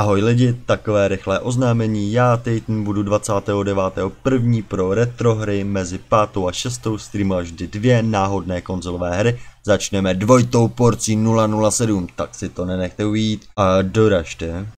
Ahoj lidi, takové rychlé oznámení, já týden budu 29.1. pro retro hry mezi 5. a 6. streamu až dvě náhodné konzolové hry. Začneme dvojtou porcí 007, tak si to nenechte ujít a doražte.